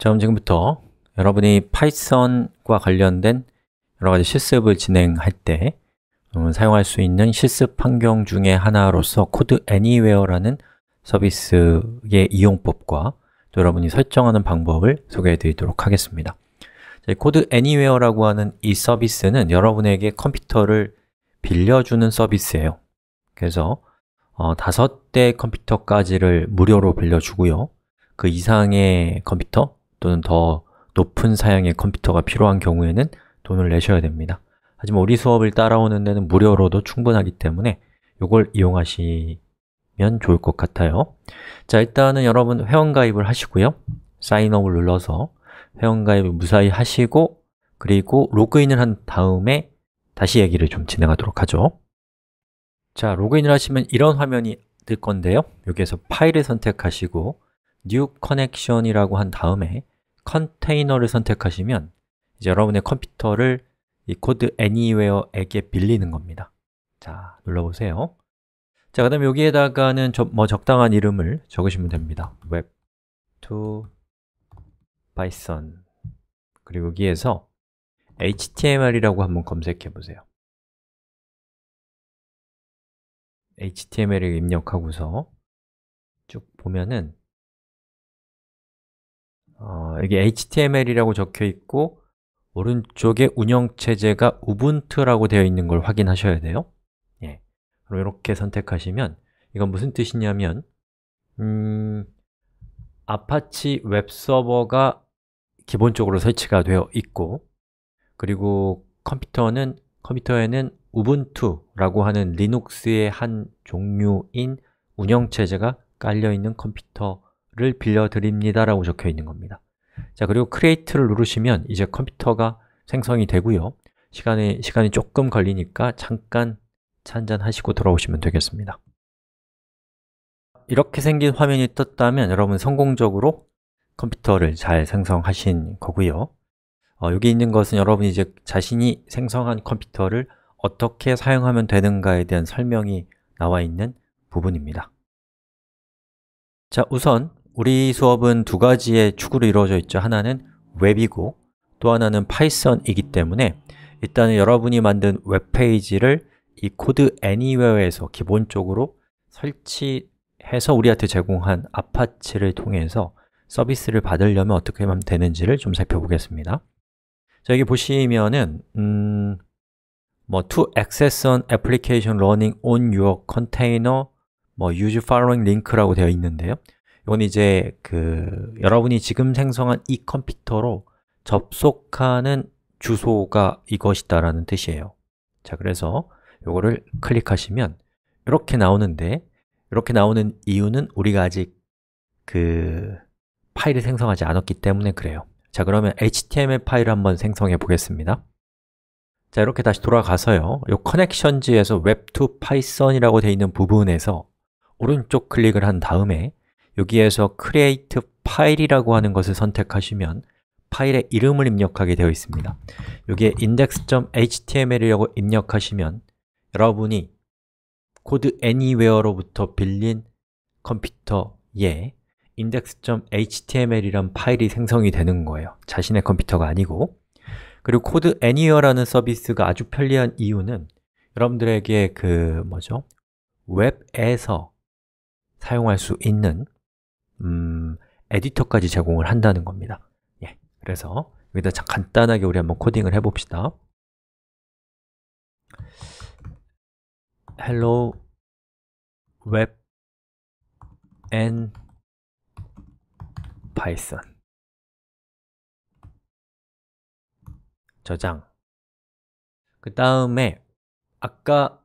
그럼 지금부터 여러분이 파이썬과 관련된 여러 가지 실습을 진행할 때 음, 사용할 수 있는 실습 환경 중의 하나로서 코드 애니웨어라는 서비스의 이용법과 또 여러분이 설정하는 방법을 소개해 드리도록 하겠습니다 코드 애니웨어라고 하는 이 서비스는 여러분에게 컴퓨터를 빌려주는 서비스예요 그래서 어, 다섯 대 컴퓨터까지를 무료로 빌려주고요 그 이상의 컴퓨터, 또는 더 높은 사양의 컴퓨터가 필요한 경우에는 돈을 내셔야 됩니다 하지만 우리 수업을 따라오는 데는 무료로도 충분하기 때문에 이걸 이용하시면 좋을 것 같아요 자 일단은 여러분 회원가입을 하시고요 사인업을 눌러서 회원가입을 무사히 하시고 그리고 로그인을 한 다음에 다시 얘기를 좀 진행하도록 하죠 자, 로그인을 하시면 이런 화면이 뜰 건데요 여기에서 파일을 선택하시고 New Connection이라고 한 다음에 컨테이너를 선택하시면 이제 여러분의 컴퓨터를 이 코드 anywhere에게 빌리는 겁니다 자, 눌러보세요 자, 그 다음에 여기에다가는 저, 뭐 적당한 이름을 적으시면 됩니다 web to python 그리고 여기에서 html이라고 한번 검색해 보세요 html을 입력하고서 쭉 보면은 어, 여기 HTML이라고 적혀 있고 오른쪽에 운영체제가 u u b n t u 라고 되어 있는 걸 확인하셔야 돼요 예. 그럼 이렇게 선택하시면 이건 무슨 뜻이냐면 음, 아파치 웹서버가 기본적으로 설치가 되어 있고 그리고 컴퓨터는 컴퓨터에는 우분투라고 하는 리눅스의 한 종류인 운영체제가 깔려있는 컴퓨터 를 빌려드립니다 라고 적혀 있는 겁니다 자 그리고 c r e a t e 를 누르시면 이제 컴퓨터가 생성이 되고요 시간이, 시간이 조금 걸리니까 잠깐 한잔 하시고 돌아오시면 되겠습니다 이렇게 생긴 화면이 떴다면 여러분 성공적으로 컴퓨터를 잘 생성하신 거고요 어, 여기 있는 것은 여러분이 이제 자신이 생성한 컴퓨터를 어떻게 사용하면 되는가에 대한 설명이 나와 있는 부분입니다 자, 우선 우리 수업은 두 가지의 축으로 이루어져 있죠. 하나는 웹이고 또 하나는 파이썬이기 때문에 일단은 여러분이 만든 웹페이지를 이 코드 Anywhere에서 기본적으로 설치해서 우리한테 제공한 아파치를 통해서 서비스를 받으려면 어떻게 하면 되는지를 좀 살펴보겠습니다 자, 여기 보시면은 음, 뭐 to access an application running on your container 뭐 use following link라고 되어 있는데요 이건 이제 그 여러분이 지금 생성한 이 컴퓨터로 접속하는 주소가 이것이다라는 뜻이에요 자, 그래서 이거를 클릭하시면 이렇게 나오는데 이렇게 나오는 이유는 우리가 아직 그 파일을 생성하지 않았기 때문에 그래요 자, 그러면 HTML 파일을 한번 생성해 보겠습니다 자, 이렇게 다시 돌아가서요 이 커넥션지에서 web2python이라고 되어 있는 부분에서 오른쪽 클릭을 한 다음에 여기에서 create 파일이라고 하는 것을 선택하시면 파일의 이름을 입력하게 되어 있습니다 여기에 index.html이라고 입력하시면 여러분이 코드 anywhere로부터 빌린 컴퓨터에 index.html이란 파일이 생성이 되는 거예요 자신의 컴퓨터가 아니고 그리고 코드 anywhere라는 서비스가 아주 편리한 이유는 여러분들에게 그 뭐죠? 웹에서 사용할 수 있는 음, 에디터까지 제공을 한다는 겁니다. 예, 그래서 여기다 간단하게 우리 한번 코딩을 해봅시다. hello web and python 저장 그 다음에 아까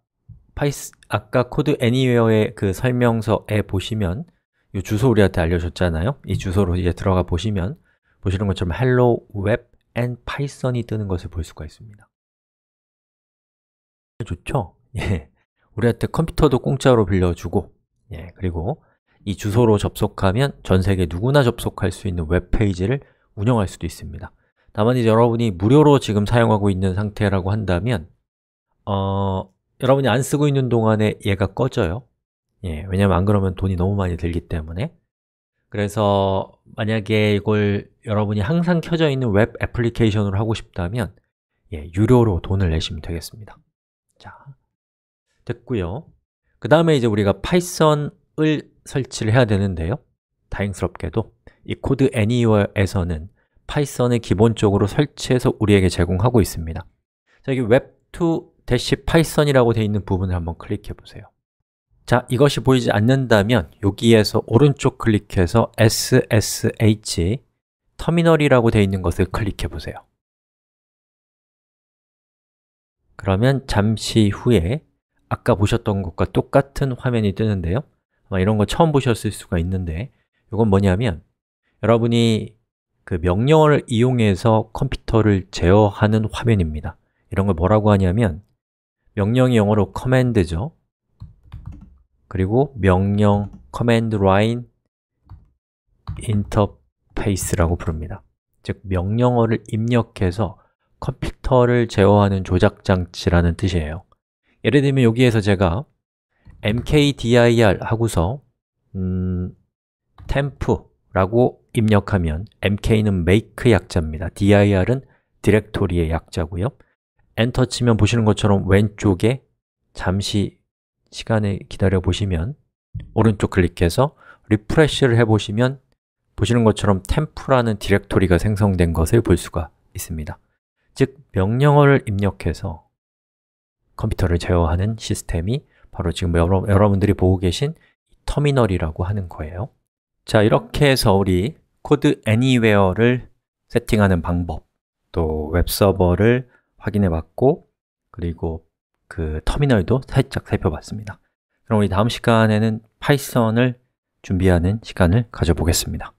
파이스 아까 코드 h e r e 의그 설명서에 보시면 이 주소 우리한테 알려줬잖아요 이 주소로 이제 들어가 보시면 보시는 것처럼 hello web and python이 뜨는 것을 볼 수가 있습니다 좋죠? 예. 우리한테 컴퓨터도 공짜로 빌려주고 예, 그리고 이 주소로 접속하면 전 세계 누구나 접속할 수 있는 웹페이지를 운영할 수도 있습니다 다만 이제 여러분이 무료로 지금 사용하고 있는 상태라고 한다면 어, 여러분이 안 쓰고 있는 동안에 얘가 꺼져요 예, 왜냐면 안 그러면 돈이 너무 많이 들기 때문에 그래서 만약에 이걸 여러분이 항상 켜져 있는 웹 애플리케이션으로 하고 싶다면 예, 유료로 돈을 내시면 되겠습니다 자, 됐고요 그 다음에 이제 우리가 파이썬을 설치를 해야 되는데요 다행스럽게도 이 코드 애니웨어에서는 파이썬을 기본적으로 설치해서 우리에게 제공하고 있습니다 자, 여기 웹2 p y t h o n 이라고 되어 있는 부분을 한번 클릭해 보세요 자, 이것이 보이지 않는다면 여기에서 오른쪽 클릭해서 ssh 터미널이라고 되어 있는 것을 클릭해 보세요. 그러면 잠시 후에 아까 보셨던 것과 똑같은 화면이 뜨는데요. 아마 이런 거 처음 보셨을 수가 있는데 이건 뭐냐면 여러분이 그 명령어를 이용해서 컴퓨터를 제어하는 화면입니다. 이런 걸 뭐라고 하냐면 명령이 영어로 커맨드죠. 그리고 명령 커맨드 라인 인터페이스라고 부릅니다. 즉, 명령어를 입력해서 컴퓨터를 제어하는 조작장치라는 뜻이에요. 예를 들면 여기에서 제가 mkdir 하고서 음, temp라고 입력하면 mk는 make 약자입니다. dir은 디렉토리의 약자고요. 엔터 치면 보시는 것처럼 왼쪽에 잠시 시간을 기다려 보시면 오른쪽 클릭해서 리프레쉬를 해보시면 보시는 것처럼 템프라는 디렉토리가 생성된 것을 볼 수가 있습니다 즉, 명령어를 입력해서 컴퓨터를 제어하는 시스템이 바로 지금 여러, 여러분들이 보고 계신 터미널이라고 하는 거예요 자, 이렇게 해서 우리 코드 애니웨어를 세팅하는 방법 또 웹서버를 확인해 봤고 그리고 그 터미널도 살짝 살펴봤습니다. 그럼 우리 다음 시간에는 파이썬을 준비하는 시간을 가져보겠습니다.